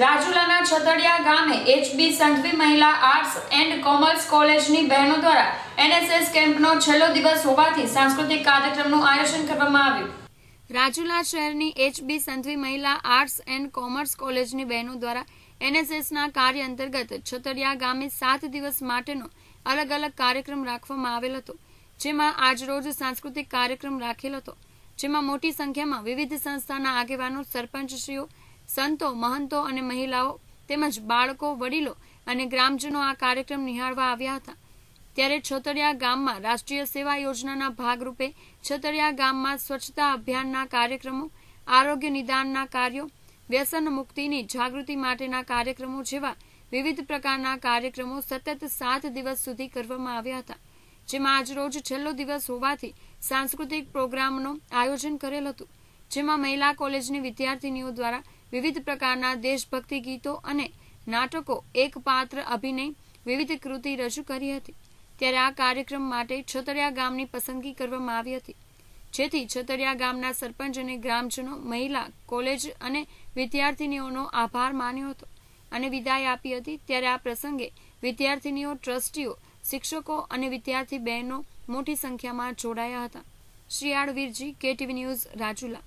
રાજુલાના છતડિયા ગામે એચબી સંઘવી મહિલા arts and commerce કોલેજની બહેનો દ્વારા એનએસએસ કેમ્પનો છેલ્લો દિવસ હોવાથી સાંસ્કૃતિક કાર્યક્રમનું આયોજન કરવામાં આવ્યું રાજુલા શહેરની એચબી સંઘવી મહિલા આર્ટ્સ એન્ડ કોમર્સ કોલેજની બહેનો દ્વારા એનએસએસના કાર્ય અંતર્ગત છતડિયા ગામે સાત દિવસ માટેનો અલગ અલગ કાર્યક્રમ રાખવામાં આવેલ હતો જેમાં આજરોજ સાંસ્કૃતિક કાર્યક્રમ રાખેલ હતો જેમાં મોટી સંખ્યામાં વિવિધ સંસ્થાના આગેવાનો સરપંચશ્રીઓ શ્રીઓ સંતો મહંતો અને મહિલાઓ તેમજ બાળકો વડીલો અને ગ્રામજનો આ કાર્યક્રમ નિહાળવા આવ્યા હતા ત્યારે છતરિયા ગામમાં રાષ્ટ્રીય સેવા યોજનાના ભાગરૂપે છતરિયા ગામમાં સ્વચ્છતા અભિયાનના કાર્યક્રમો આરોગ્ય નિદાનના કાર્યો વ્યસન મુક્તિની જાગૃતિ માટેના કાર્યક્રમો જેવા વિવિધ પ્રકારના કાર્યક્રમો સતત સાત દિવસ સુધી કરવામાં આવ્યા હતા જેમાં આજરોજ છેલ્લો દિવસ હોવાથી સાંસ્કૃતિક પ્રોગ્રામનું આયોજન કરેલ હતું જેમાં મહિલા કોલેજની વિદ્યાર્થીનીઓ દ્વારા વિવિધ પ્રકારના દેશભક્તિ ગીતો અને નાટકો એક પાત્ર અભિનય વિવિધ કૃતિ રજૂ કરી હતી ત્યારે આ કાર્યક્રમ માટે છતરિયા ગામની પસંદગી કરવામાં આવી હતી જેથી છતરિયા ગામના સરપંચ અને ગ્રામજનો મહિલા કોલેજ અને વિદ્યાર્થીનીઓનો આભાર માન્યો હતો અને વિદાય આપી હતી ત્યારે આ પ્રસંગે વિદ્યાર્થીનીઓ ટ્રસ્ટીઓ શિક્ષકો અને વિદ્યાર્થી બહેનો મોટી સંખ્યામાં જોડાયા હતા શ્રી આડવીરજી કેટીવી ન્યૂઝ રાજુલા